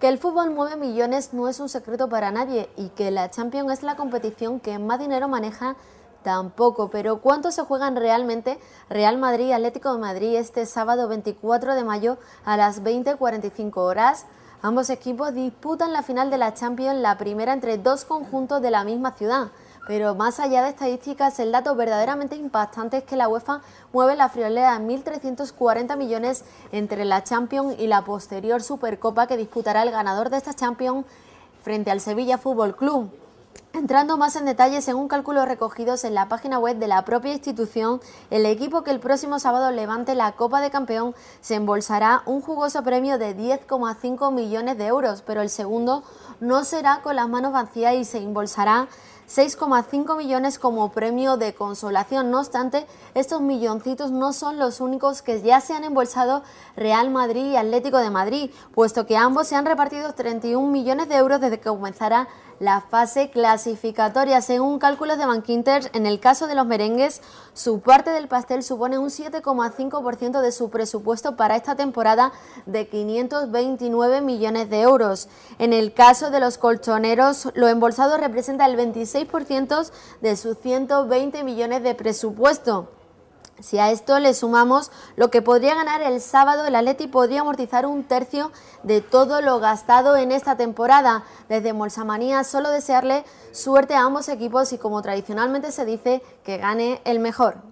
Que el fútbol mueve millones no es un secreto para nadie y que la Champions es la competición que más dinero maneja tampoco. Pero ¿cuánto se juegan realmente Real Madrid Atlético de Madrid este sábado 24 de mayo a las 20.45 horas? Ambos equipos disputan la final de la Champions, la primera entre dos conjuntos de la misma ciudad. Pero más allá de estadísticas, el dato verdaderamente impactante es que la UEFA mueve la friolera de 1.340 millones entre la Champions y la posterior Supercopa que disputará el ganador de esta Champions frente al Sevilla Fútbol Club. Entrando más en detalle, según cálculos recogidos en la página web de la propia institución, el equipo que el próximo sábado levante la Copa de Campeón se embolsará un jugoso premio de 10,5 millones de euros, pero el segundo no será con las manos vacías y se embolsará 6,5 millones como premio de consolación. No obstante, estos milloncitos no son los únicos que ya se han embolsado Real Madrid y Atlético de Madrid, puesto que ambos se han repartido 31 millones de euros desde que comenzara la fase clasificatoria. Según cálculos de Bankinter, en el caso de los merengues, su parte del pastel supone un 7,5% de su presupuesto para esta temporada de 529 millones de euros. En el caso de los colchoneros, lo embolsado representa el 26 ciento de sus 120 millones de presupuesto. Si a esto le sumamos lo que podría ganar el sábado, el Atleti podría amortizar un tercio de todo lo gastado en esta temporada. Desde Molsamanía solo desearle suerte a ambos equipos y como tradicionalmente se dice, que gane el mejor.